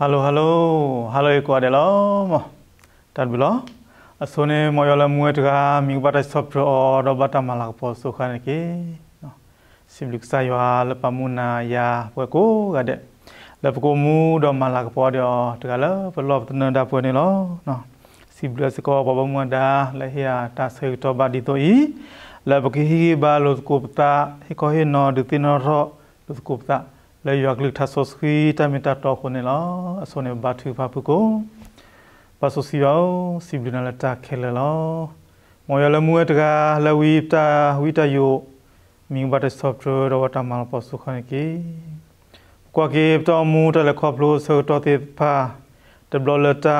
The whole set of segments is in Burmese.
Halo halo halo eko adelo mo tat bilo asone moyola muet ga mi bata sopro ro bata malak po so khan ke no simlik sa yo al pamuna ya po ko ga de la ko mu do malak po de to ga la po lo tna da po ni lo no simlik ko ba ba mu da la hia ta se to ba di to i la ba ki hi ba lo ko ta hi ko he no di tin ro lo ko ta လေယောကလုထဆောစခီတမင်တာတော့ခုန်လာအစောနေဘာသူဘာပုကိုပါဆိုစီယောစီဘလနလတာခဲလလောမော်ရလမူတကလဝီတာဝီတယောမင်းဘတ်ဆော့ဖ်ဝဲရဝတာမလပဆုခန်ကီကွာကေတော်မူတလခေါပလိုဆိုတော်တေဖာတဘလလတာ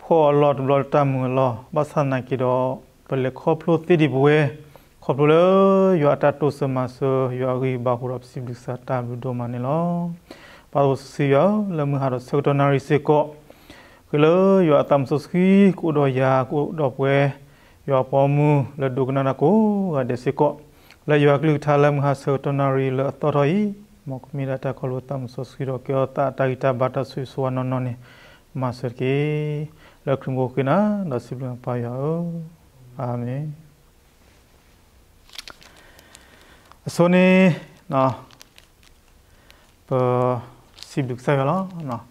ဖော်လော့ဘလတာမူလောဘာသနာကီတော့ပလခေါပလိုတိဒီဘွဲခေါပလိုယောတာတုစမဆောယောဂီဘာဟုရပ်စိဘိစတာဘီဒိုမနီလောပါဒိုစီယောလမဟာရစတနာရီစေကောကလောယောတမ်ဆုစခီကုဒောယာကုဒောပွဲယောပေါမူလဒုကနာနကိုဂဒေစေကောလယောကလူထာလမဟာစတနာရီလတော်တော်ဤမကမီလာတာခလောတမ်ဆုစခီရောကောတာတာဂီတာဘာတာဆွေဆွာနောနောနီမာဆာကေလခရမိုကိနာနစီဘလပါယောအာမင်ဆိုနေနော်ပစီဘုကဆာလောနော်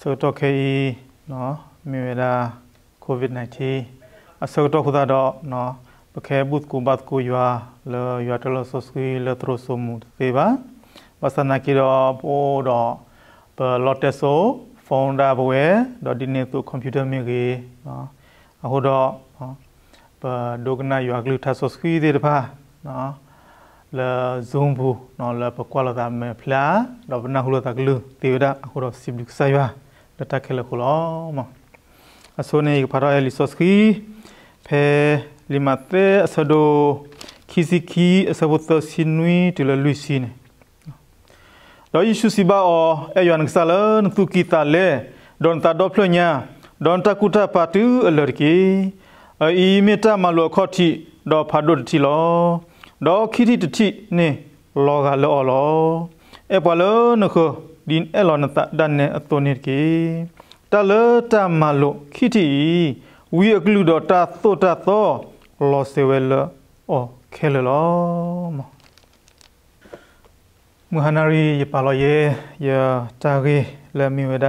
ဆိုတော့ခေနော်မြေလာကိုဗစ် -19 အစောတော့ခုတော့နော်ပခဲဘုတ်ကူဘတ်ကူယွာလေယွာတလဆစကီလထရဆမှုသေပါဝဆနာကီတော့ပို့တော့ပလော့တက်ဆိုဖုန်းဒါဘဝဲတော့ဒီနေ့သူကွန်ပျူတာမြေကြီးနော်အခုတော့ပဒုကနာယွာကလူထဆစကီတဲ့တပါနော်လာဇုံဘူးနော်လာပကွာလာတာမဖလာတော့နာဟုလာတာကလူတေရအခုတော့စီဘလူဆိုင်ပါတတခဲလခုလောမအစိုးနေဖရာအလီဆော့စခီဖဲလီမတ်တဲအစဒိုခီစီခီအစဘတ်တဆင်နွီတလလူစီနေတော့ယေရှုစီဘာအောအယောန်ဆာလန်သူကီတာလေဒွန်တာဒိုဖလညာဒွန်တာကူတာပါတူအလော်ကီအီမီတာမလောခေါတိတော့ဖာဒိုတီလောဒေါ်ခိတိတတိနေလောကလောလောအပလောနခဒင်းအလောနတဒန်နေအတုနေကေတလတမလောခိတိဝီအကလူဒေါ်တာသုတသောလောစေဝဲလောအောခဲလောမမဟာနာရီယပလောယေယတာဂေလမီဝဒ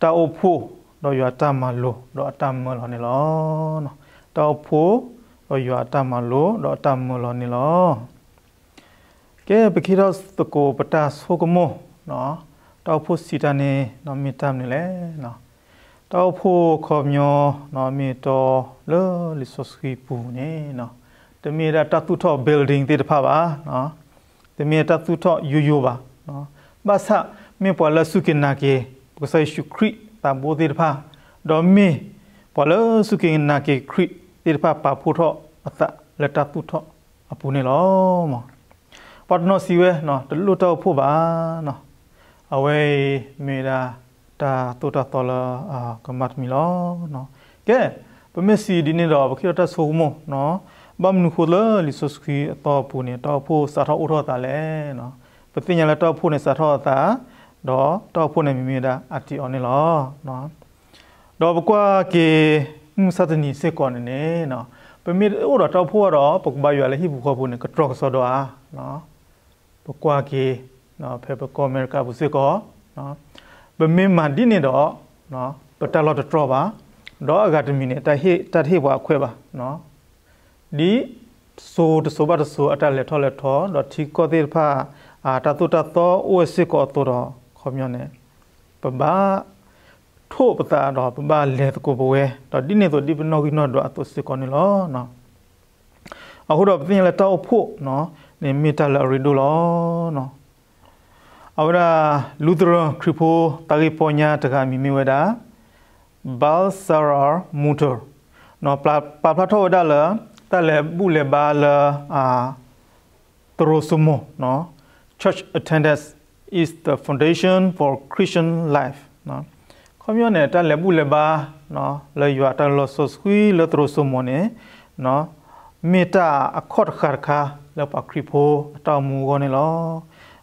တာအိုဖိုတော့ရတာမလို့တော့အတမလို့နေလောနော်တော့ဖိုတော့อยู่อัตตมาโลတော့อัตมุโลนี่ลอแกบคิดอสโกปตาโซกโมเนาะตอพุสีตานี่เนาะมีตามนี่แหละเนาะตอพุขอมโยเนาะมีตอเลลิสสกีปูนี่เนาะတမေတာတသုထော building တေတဖပါနော်တမေတာသုထောယူယူပါနော်ဘာသာမေပေါ်လဆုကိနာကေပုဆိုင်ရှုခရစ်တဘောတေတဖဒေါ်မေပေါ်လဆုကိနာကေခရစ်တိတဖပါဖုထော့အသလက်တပုထော့အပူနေလောမပတ်နောစီဝဲနော်တလူတော့ဖို့ပါနော်အဝေးမေတာတာတူတာတော်လာအာကမတ်မီလောနော်ကဲပမစီဒီနေတော့ဘခိတဆုံမနော်ဘမ်နုခိုလလီဆုစခီတော့ပူနေတော့ဖို့စာထောဥထောတာလဲနော်ပတိညာလတော့ဖို့နေစာထောတာတော့တော့ဖို့နေမိမိတာအတီအောင်နေလောနော်တော့ဘကွာကေ sa tani se kon ne no permit o da taw pho da pak ba ywa le hi bu kho bu ne ka tro so do a no pa kwa ke no phe pa ko america bu se ko no ba me ma di ne do no pa ta lo da tro ba do academy ne ta he ta he ba khwe ba no di so to so ba to so ata le tho le tho do thi ko te pha a ta tu ta to o se ko to do kho myo ne pa ba ထို့ပတာတော့ပပလဲကိုဘဝဲတော့ဒီနေ့ဆိုဒီပနောကိနောတော့အသစကောနေလောနော်အခုတော့ပြင်လဲတောက်ဖို့နော်နေမီတာလာရီဒိုလောနော်အဝရာလူဒရခရဖိုတာဂီပိုညာတကမီမီဝဲတာဘယ်ဆာရာမူတာနော်ပပပထောဒါလာတလဲဘူးလဲဘာလာအာတရိုဆုမိုနော် church attendance is the foundation for christian life နော်ခမျောနဲ့တက်လက်ပူလက်ပါနော်လေရွာတန်လောဆုစခွီလထရဆုမနေနော်မေတာအခေါ်ခါခါလပခရီဖိုတောင်မူကောနေလော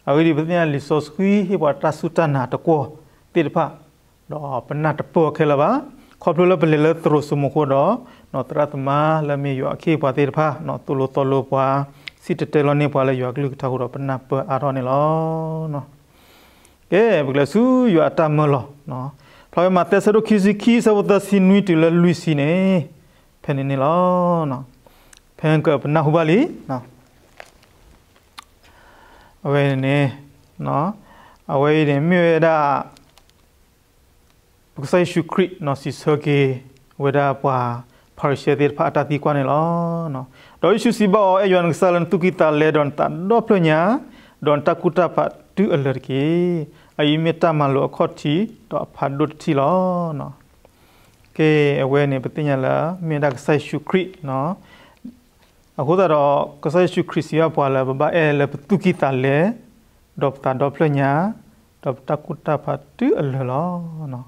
အဝိဒီပညာလီဆော့စခွီဟိပတာဆုတနာတကောတိတဖတော့ပနတ်တပိုခဲလပါခေါပလလပလလသရဆုမခိုတော့နော်တရတမလမေယောအခေပါတိတဖနော်တူလိုတော်လိုပွားစစ်တတဲလောနေပွားလေယောကလုထခုတော့ပနတ်ပအာရောနေလောနော်ကဲဘကလဆူယောအတမလောနော်ဖလာမတက်ဆရိုခီစီခီဆဝတစီနွီတလလူစီနေဖန်နေနေလားနော်ဖန်ကပနာဟုပါလီနော်အဝဲနေနော်အဝဲနေမြေဒါပုဆိုင်ရှုခရစ်နော်စီဆကေဝဒါပွာဖာရှေဒီဖာတာတီကွာနေလားနော်ဒေါ်ရှုစီဘောအေယွန်ဆလန်တူကီတာလေဒွန်တာဒေါပလညာဒွန်တာကူတာဖတ်တူအလရကီအယိမေတ္တမလို့အခေါ်တီတော့ဖာဒုတ်တီလောနော်ကဲအဝဲနေပတိညာလာမင်းဒါကဆိုင်ရှုခရစ်နော်အခုတော့ကဆိုင်ရှုခရစ်စီယပွာလာဘဘအဲလပတုကီတာလေဒေါပတာဒေါပလညာဒေါပတာကုတာဖတ်တူအလလောနော်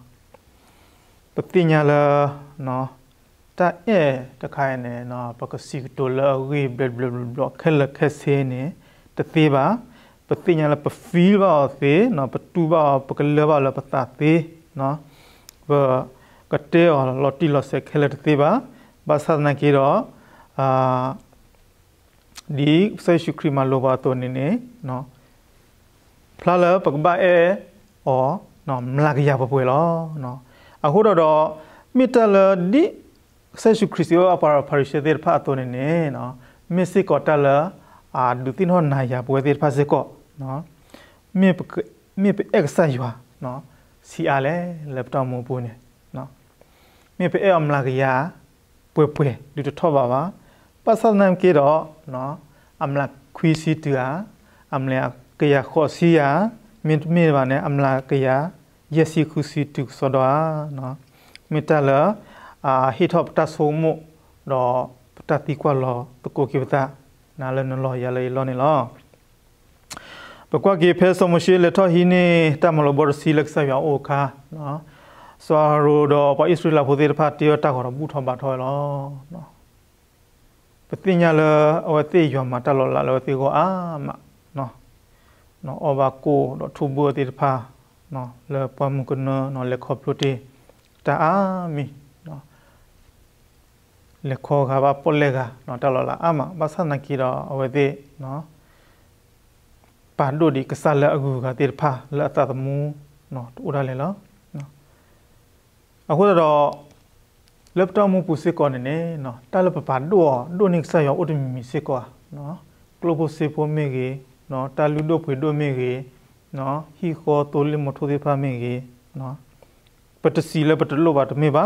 ပတိညာလာနော်တာအဲတခိုင်နေနော်ပကစီတိုလာရီဘလဘလဘလခဲလခဲစင်းနေတသေးပါပတိညာလပဖီဘာသေနော်ပတူဘာပကလဘာလပတာသေနော်ဘကတေော်လော်တီလော်ဆက်ခဲလက်တေဘာဘာသနာကီရောအာဒီဆေရှုခရီမာလိုဘာတိုနေနေနော်ဖလာလပကဘာအေအော်နော်မလာကရပပွဲလောနော်အခုတော့တော့မီတလဒီဆေရှုခရစ်ယောအပါရပါရရှေဒေဖာတိုနေနေနော်မစ်စစ်ကောတလအာဒူတင်ဟောနာယာပွဲဒေဖာစေကောနော်မြေပမြေပအက်ဆာယွာနော်စီအားလဲလက်ပတော့မပွနေနော်မြေပအမလာကရပွဲပွဲဒီတော့ထပါပါပတ်စနမ်ကေတော့နော်အမလာခွီစီတူဟာအမလာကရခောစီယာမင်းမေပါနဲ့အမလာကရယစီခုစီတူဆိုတော့နော်မီတလာအာဟီထော့ပတဆုံမှုတော့ပတတိကွာလောတကိုကိပတာနာလနလောရလေလောနေလောတကွာကေဖဲဆမရှိလက်ထဟိနေတမလဘောစီလက်ဆယောအိုခါနော်စွာရိုတော့ပဣစရိလဖိုသေးတဖတ်တရတခေါ်တော့ပူထောင်ပါထော်လောနော်ပတိညာလအဝတိယောမတလောလာလောတိကိုအာမနော်နော်အဘကိုတော့ထူဘောတိတဖာနော်လေပမကနနော်လေခေါပလူတီတာအာမီနော်လေခေါခါပါပလက်ခါနော်တလောလာအာမဘာသနာကီတော့အဝတိနော်ပါတို့ဒီကဆလအကူကတေဖာလအတတမူနော်တူရလဲလားနော်အခုတော့လက်တော့မူပူစစ်ကောနေနေနော်တာလပပါတို့တို့နိဆရောအုတ်မီမီစစ်ကောနော်ကလိုဘစေဖိုမေကြီးနော်တာလူတို့ဖွေတို့မေကြီးနော်ဟီခေါ်တိုလမထိုးသေးဖာမေကြီးနော်ပတစီလပတလိုပါတမေပါ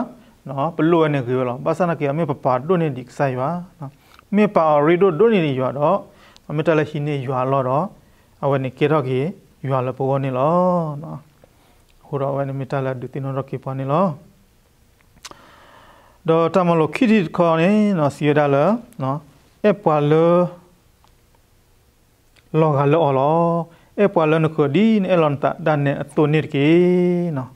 နော်ပလိုအနေကြီးလောပါစနာကေမေပပါတို့နေဒီဆာရွာနော်မေပါရီတို့တို့နေရွာတော့မေတလရှိနေရွာလောတော့အဝနေကေရောကီယူဟာလပိုနေလောနော်ဟိုတော့ဝနေမီတာလာဒူတီနော်ရကီပနေလောဒေါ်တမလိုခိဒီခေါ်နေနော်စီရဒါလနော်အပွာလလောကလောလောအပွာလနခဒီနအလွန်တာဒန်နေအတူနေကီနော်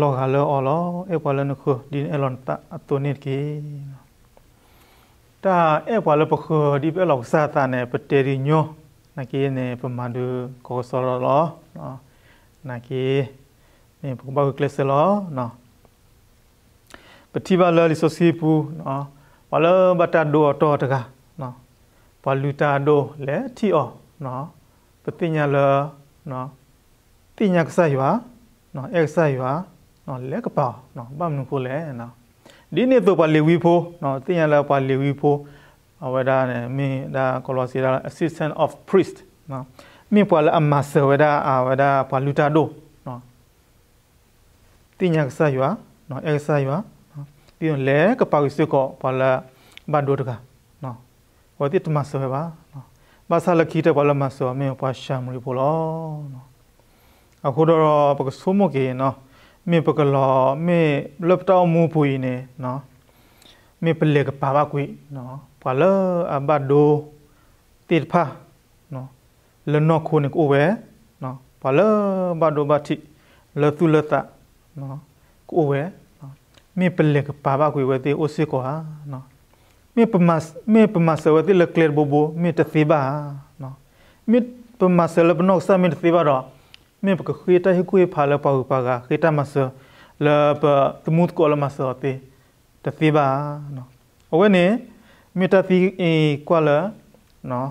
လောကလောအောလောအပွာလနခဒီနအလွန်တာအတူနေကီနော်တာအပွာလပခဒီပလောက်စာတာနေပတေရီညောနာကေနေပမာဒုကောစရလောနော်နာကေနေပဘောကလစလောနော်ပတိပါလလီဆိုစီပူနော်ဘာလဘတာဒိုတော်တကနော်ဘာလူတာဒိုလဲတီအောနော်ပတိညာလနော်တိညာကဆယွာနော်အက်ဆယွာနော်လက်ကပါနော်ပမနုကိုလဲနော်ဒီနေ့တော့ပါလီဝီဖိုးနော်တိညာလပါလီဝီဖိုး whether I mean the Colossian assistant of priest no mean for a master whether whether for lutado no တင်ညာကစားရွာနော်အဲကစားရွာပြီးတော့လဲကပောက်စစ်ကောဘာလာဘတ်ဒိုတကနော်ဝတိတမဆွဲပါနော်ဘာသာလခီတဘာလာမဆွဲမင်းဘာရှာမရီဘောလောနော်အခုတော့ပကဆုမကေနော်မင်းပကလောမင်းလပ်တောင်းမူပူနေနော်မင်းပလေကပါပါကွေနော်ปะเลอาบาโดติดพะเนาะเลนอกคนกูเวเนาะปะเลบาโดบาทิเลตุเลตะเนาะกูเวเนาะมีเป็นเล็กปาบาคุยเวติโอซิโกฮะเนาะมีปมามีปมาเสวติเลเคลบโบมีตสิบาเนาะมีปมาเสลปนอกซามีตสิบาดอมีปกคุยตาฮิคุยพาเลปาหุปากาคุยตามาเสလပသမှုတ်ကောလမဆောတိတသိပါနော်အဝဲနေမီတာဖီအေကွာလာနော်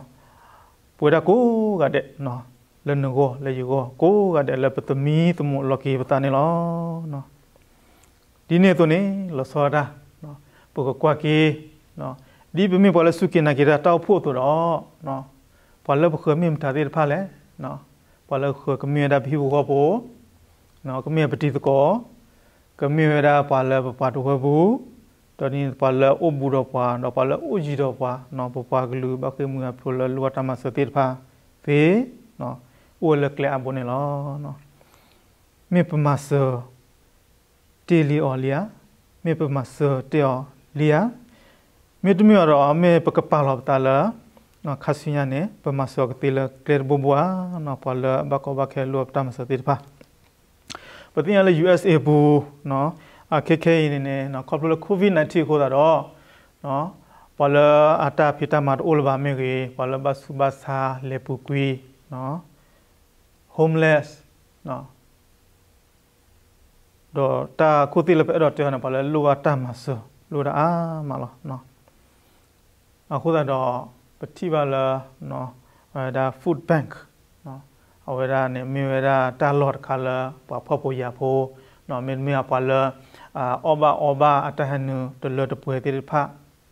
ပွဲတာကိုကတဲ့နော်လနကိုလေယူကိုကိုကတဲ့လပတမီသမှုလော်ကီပတာနေလောနော်ဒီနေ့သူနေလဆောတာနော်ပုကကွာကီနော်ဒီပမီပေါ်လစုကိနာကိတာတောက်ဖို့တော့နော်ပေါ်လပခမင်တာဒီဖာလဲနော်ပေါ်လခကမီတာဖီဘောပေါ်နော်ကမီပတိသကောကမီရာပါလပပတဝဘူးตอนนี้ปลาอุบุรพานอปลาอุจิรพานอปปากลูบักมือพลลัวธรรมสติพาเฟนออัวเล็กเลอับเนลอนอมีประมาเซเตลีออเลียมีประมาเซเตอเลียมีตุมีอรอมีปกปาลอบตาละนอคัสญาเนประมาเซกติละเคลบบัวนอปลาบักบักเคลัวธรรมสติพาปฏิญาณ USA บูเนาะခက်ခဲနေနေနော်ကော်ပိုလိုကိုဗစ် -19 ကိုတော့နော်ပလအတာဖီတမတ်အိုလဘာမေကြီးပလဘဆုဘသာလေပူကွီနော် homeless နော်တော့တာကိုတိလပဲတော့တဲ့နော်ပလလိုဝတာမဆလိုတာအာမလားနော်အခုတော့ပတိပါလာနော်ဒါ food bank နော်အဝေရာနေမြေဝေရာတာလော့ခါလာပဖဖို့ရဖို့နော်မေမေပါလာအောဘာအောဘာအတဟနုတလတပွဲတိဖာ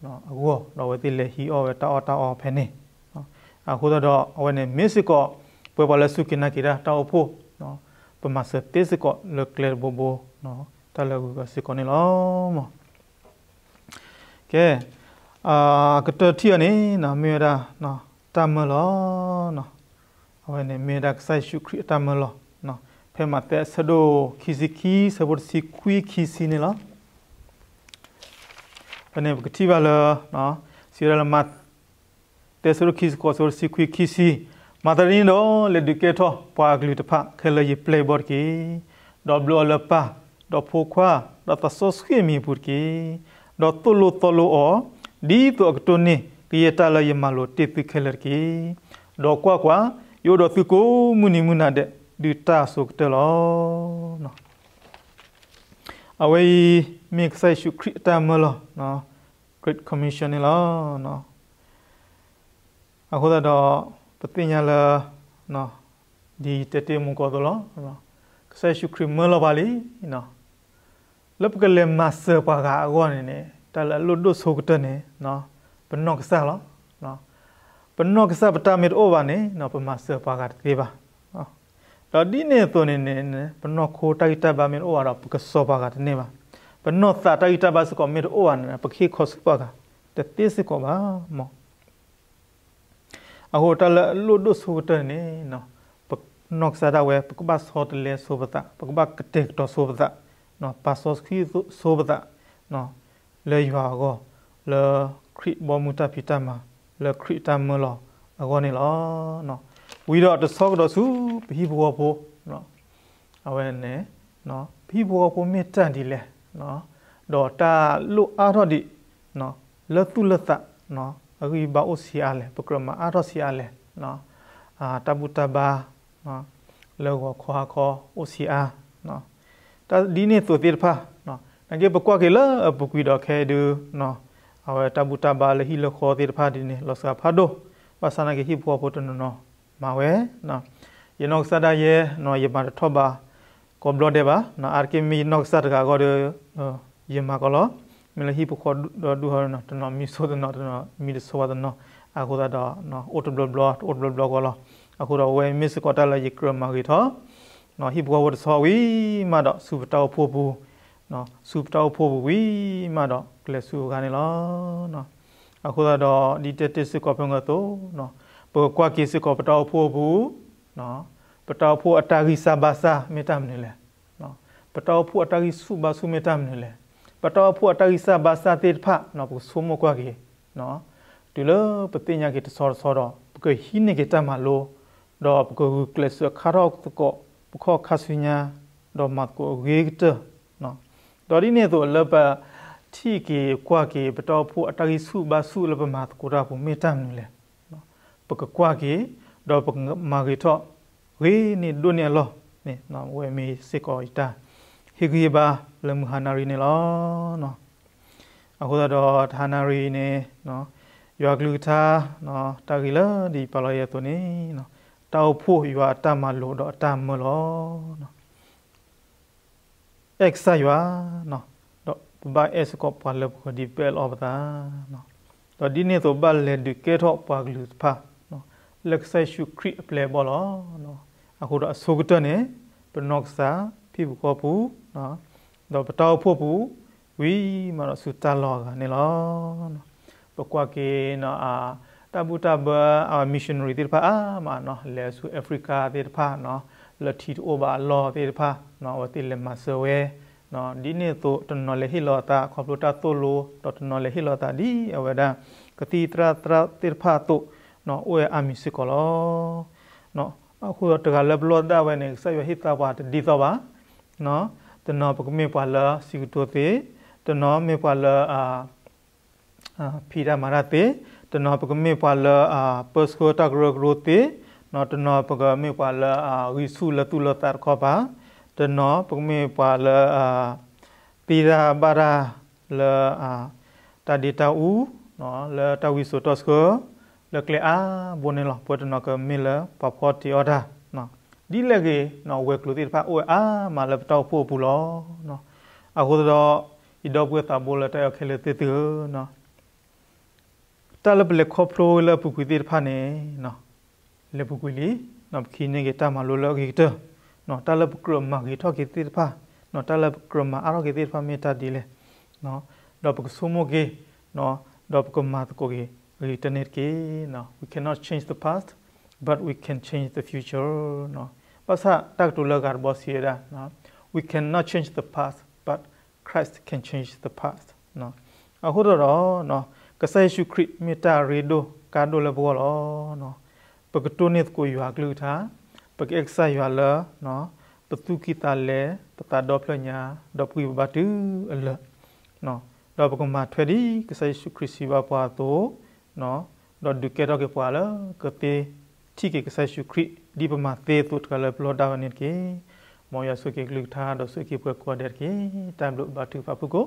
နော်အကောတော့ဝတိလေဟီအောဝတာအောတာအောဖဲနေနော်အခုတော့အဝနေမစ်စကောပွဲပါလာစုကိနာကိရာတောက်ဖို့နော်ပမစတေစကောလကလေဘဘနော်တလကူကစကောနေလောမကဲအာကတတိယနေနာမေရာနော်တမလောနော်အဝနေမေရာကဆိုင်ရှုခရတမလောဖဲမတဲဆဒိုခီစီခီဆဘတ်စီကွီခီစီနေလားဘယ်နဲ့ကတိပါလားနော်စီရလမတ်တဲဆရခီစကောဆရစီကွီခီစီမတရင်းတော့လေဒီကေထောပွာဂလူတဖခဲလေပလေဘော်ကီဒေါဘလလပါဒေါဖိုခွာဒေါတဆောစခီမီပူကီဒေါတလူတလူအောဒီတော့ကတုန်နီကီယတာလယမလိုတိတိခဲလေကီဒေါကွာကွာယောဒေါသူကိုမူနီမူနာတဲ့ဒီတာဆုကတလောနော်အဝေးမိကဆိုင်ရှုခရစ်တမလောနော် Great Commission လောနော်အခုတော့ပတိညာလာနော်ဒီတတေမကောတော့လောနော်ကဆိုင်ရှုခရစ်မလောပါလီနော်လပ်ကလေးမဆပါကအကောနေနေတလလွတ်တို့ဆုကတနေနော်ဘနော့ကဆလောနော်ဘနော့ကဆပတာမီတိုဘာနေနော်ပမဆပါကတေးပါနော်တော့ဒီနေသွနေနေဘနော့ခိုတိုက်တပ်ပါမင်းအိုအားပကစောပါကတနေပါဘနော့သာတိုက်တပ်ပါစကောမင်းအိုအားနာပခိခောစပါကတတိစကောပါမောအဟိုတလလူဒုစုတနေနော်ပနော့ဆာဒဝဲပကဘတ်ဆော့တလေဆိုပတာပကဘတ်ကတက်တော့ဆိုပတာနော်ပါဆော့စခီဆိုပတာနော်လေရွာကောလေခရစ်ဘောမူတာဖီတာမာလေခရစ်တာမလောအကောနေလောနော်ဝီတော့တဆော့ကတော့စုဘီဘောဘောနော်အဝဲနဲ့နော်ဘီဘောဘောမြင့်တန်ဒီလဲနော်တော့တာလို့အားတော့ဒီနော်လတ်သူလတ်သနော်အခုဘာအိုစီအားလဲပကရမအားတော့စီအားလဲနော်အာတဘူတဘာနော်လောကခွာခေါ်အိုစီအားနော်တာဒီနေ့သူတေဖာနော်ငါကပကွာကေလာပကွီတော့ခဲဒူနော်အဝဲတဘူတဘာလဟီလခေါ်တေဖာဒီနေ့လောစာဖာဒိုဘာစနာကေဟိဘောဘောတနော်မှာဝဲနော်ယေနောက်ဆာဒါယေနော်ယေမာထောဘာကောဘလောဒေဘာနော်အာကိမီနောက်ဆာဒကာကောဒေယေမာကောလောမလဟီပခောဒူဟာနော်တနော်မီဆိုဒနော်တနော်မီဒဆိုဝဒနော်အခုဒါတော့နော်အော်တိုဘလောဘလောအော်တိုဘလောကောလောအခုတော့ဝဲမစ်ကောတာလာယေကရမာဂီထောနော်ဟီပခောဝဒဆောဝီမာတော့စူပတောဖို့ဘူးနော်စူပတောဖို့ဘူးဝီမာတော့ကလဆူကနေလောနော်အခုတော့ဒီတက်တစ်စစ်ကောဖုံကတော့နော်ပေါ်ကွာကိစကပတော်ဖို့ဘူးနော် ပတော်ဖို့အတာရီစာဘာစာမေတ္တာမနေလဲနော်ပတော်ဖို့အတာရီစုဘာစုမေတ္တာမနေလဲပတော်ဖို့အတာရီစာဘာစာတေဖာနော်ပုဆုမကွာကိနော်ဒီလိုပတိညာကိတဆောဆောတော့ပကဟိနေကိတမလိုတော့ပကကလစခါရောကကိုပခောခါစညာတော့မတ်ကိုရေတနော်တော်ဒီနေဆိုလပတိကေကွာကေပတော်ဖို့အတာရီစုဘာစုလပမတ်ကိုတာဖို့မေတ္တာမနေလဲปกกว่ากีดอปกมากีทอรีนี่ดุเนลอนี่นอเวมีสิกออิตาฮิกีบาเลมฮานารีนี่ลอเนาะအခုတော့ဌာနရီနေနော်ရွာကလူသားနော်တာကီလာဒီပလာရတုန်နော်တောက်ဖို့ရွာတမလို့တော့တမလို့နော် x ရွာနော်တော့ဘာ s ကိုပါလို့ဒီပယ်အော်ပါနော်တော့ဒီနေ့ဆိုပါလေဒီကေထောပါကလူဖာလက်ဆိုင်ရှုခရစ်အပလေဘောလောနော်အခုတော့အဆိုကတနဲ့ပနော့ဆာဖိဘကောပူနော်တော့ပတောက်ဖို့ပူဝီမတော့စုတလောကနေလောနော်ပကွာကေနော်အာတဘူတဘအာမစ်ရှင်နရီတေဖာအာမနော်လဲစုအာဖရိကတေဖာနော်လက်တီတိုဘာလောတေဖာနော်ဝတိလက်မဆဝဲနော်ဒီနေ့သို့တနော်လေဟီလောတာခေါပလိုတာသို့လို့တော့တနော်လေဟီလောတာဒီအဝဒကတိတရတရတေဖာတို့နော်အိုရဲ့အမီစစ်ကောလောနော်အခုတော့တကလဘလော့တာဝဲနေဆက်ရဟိတာပါဒီတော့ပါနော်တနောပကမေပါလာစီတိုတေတနောမေပါလာအာဖီရာမာရတေတနောပကမေပါလာအာပတ်စကိုတာဂရဂရတေနော်တနောပကမေပါလာအာရီဆူလတူလတာခောပါတနောပကမေပါလာအာပီရာဘာရာလာအာတာဒီတာဦးနော်လာတာဝီဆိုတော့စကောလကလေအာဘုန်လောပွတ်နကမီလာပပေါ်တီအော်ဒါနော်ဒီလကေနော်ဝဲကလူတီဖာအိုအာမလပတော့ပို့ဘူးလောနော်အခုတော့ဤတော့ပွေတာဘိုလတဲ့ခဲလေတေတေနော်တလပလေခေါပလိုလပကူတီဖာနေနော်လေပကူလီနော်ခင်းနေကတမလိုလောကီတနော်တလပကရမဂီထောကီတီဖာနော်တလပကရမအာရကီတီဖာမီတာဒီလေနော်တော့ပကဆုမိုကေနော်တော့ပကမတ်ကိုကေ return it ke no we cannot change the past but we can change the future no pasa tak tu la gar bosira no we cannot change the past but Christ can change the past เนาะอะหุดรอเนาะกษัตริย์ชูคริสต์เมตตาเรโดกาโดละบัวรอเนาะปกตุนิสกูอยู่หากลือทาปกเอกษาอยู่หาละเนาะปตุกิตาเลปตาดอพลญาดอปุยบาตืออะละเนาะดอปกมาถวดีกษัตริย์ชูคริสต์สีบาปวาโตနော်တော့ဒုကေတော့ကေပွာလကပေတီကေကဆရှုခရစ်ဒီပမာသေးသုတ်ကလပလောတာဝနိကေမောယဆုကေကလုထာဒဆုကေပွက်ကောဒက်ကေတမ်လုဘတ်တူဖပုကို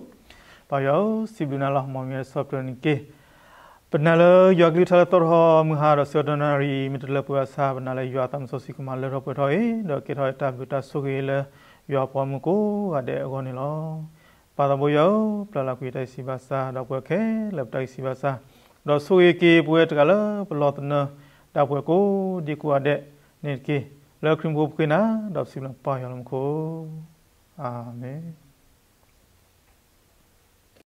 ပါယောစီဘနာလမောယဆော့ဖ်တနိကေပနလယောဂလိထလတောဟမဟာရစောဒနာရီမတလပွာစာပနလယောသမဆိုစီကမလရပထောေဒကေထောတဘူတာဆုကေလယောပမကိုအဒေအဂောနီလောပါဒဘောယောပလလကွေတိုက်စီပါစာတော့ပွက်ခဲလပ်တိုက်စီပါစာတော့ဆူရီကေပွဲတကလပလောတနတာပွဲကိုဒီကွာတဲ့နေကေလောက်ခရင်ဘုပကနာတော့စီလပါရလမကိုအာမင်